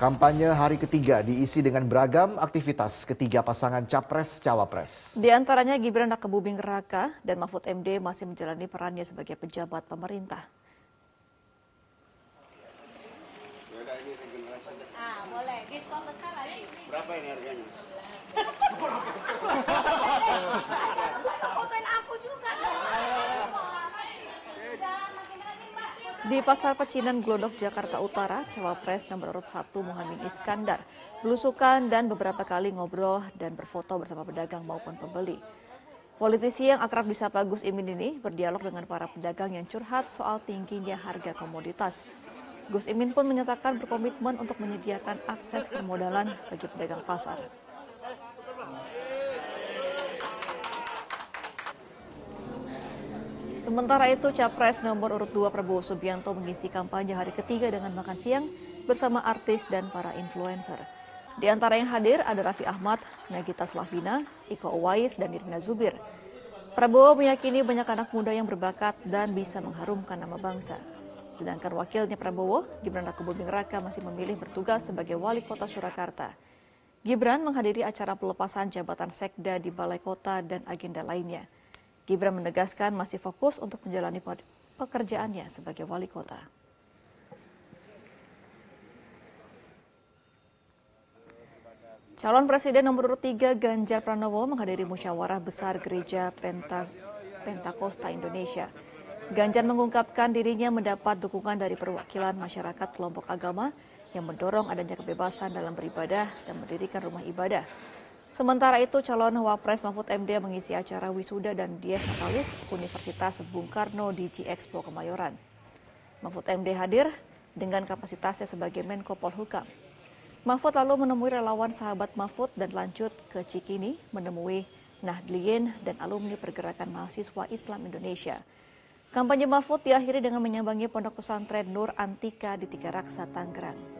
Kampanye hari ketiga diisi dengan beragam aktivitas ketiga pasangan Capres-Cawapres. Di antaranya Gibran Nakebuming Raka dan Mahfud MD masih menjalani perannya sebagai pejabat pemerintah. Ah, Berapa ini harganya? Di Pasar Pecinan Glodok, Jakarta Utara, Cawapres nomor urut 1 Muhammad Iskandar belusukan dan beberapa kali ngobrol dan berfoto bersama pedagang maupun pembeli. Politisi yang akrab disapa Gus Imin ini berdialog dengan para pedagang yang curhat soal tingginya harga komoditas. Gus Imin pun menyatakan berkomitmen untuk menyediakan akses permodalan bagi pedagang pasar. Sementara itu, Capres nomor urut 2 Prabowo Subianto mengisi kampanye hari ketiga dengan makan siang bersama artis dan para influencer. Di antara yang hadir ada Raffi Ahmad, Nagita Slavina, Iko Uwais, dan Irina Zubir. Prabowo meyakini banyak anak muda yang berbakat dan bisa mengharumkan nama bangsa. Sedangkan wakilnya Prabowo, Gibran Rakabuming Raka masih memilih bertugas sebagai wali kota Surakarta. Gibran menghadiri acara pelepasan jabatan sekda di Balai Kota dan agenda lainnya. Gibran menegaskan masih fokus untuk menjalani pekerjaannya sebagai wali kota. Calon Presiden nomor urut 3 Ganjar Pranowo menghadiri musyawarah besar gereja Pentas, Pentakosta Indonesia. Ganjar mengungkapkan dirinya mendapat dukungan dari perwakilan masyarakat kelompok agama yang mendorong adanya kebebasan dalam beribadah dan mendirikan rumah ibadah. Sementara itu, calon Wapres Mahfud MD mengisi acara wisuda dan dies natalis Universitas Bung Karno di G Expo Kemayoran. Mahfud MD hadir dengan kapasitasnya sebagai Menko Polhukam. Mahfud lalu menemui relawan sahabat Mahfud dan lanjut ke Cikini menemui Nahdliyin dan alumni pergerakan mahasiswa Islam Indonesia. Kampanye Mahfud diakhiri dengan menyambangi pondok pesantren Nur Antika di Tiga Raksa, Tangerang.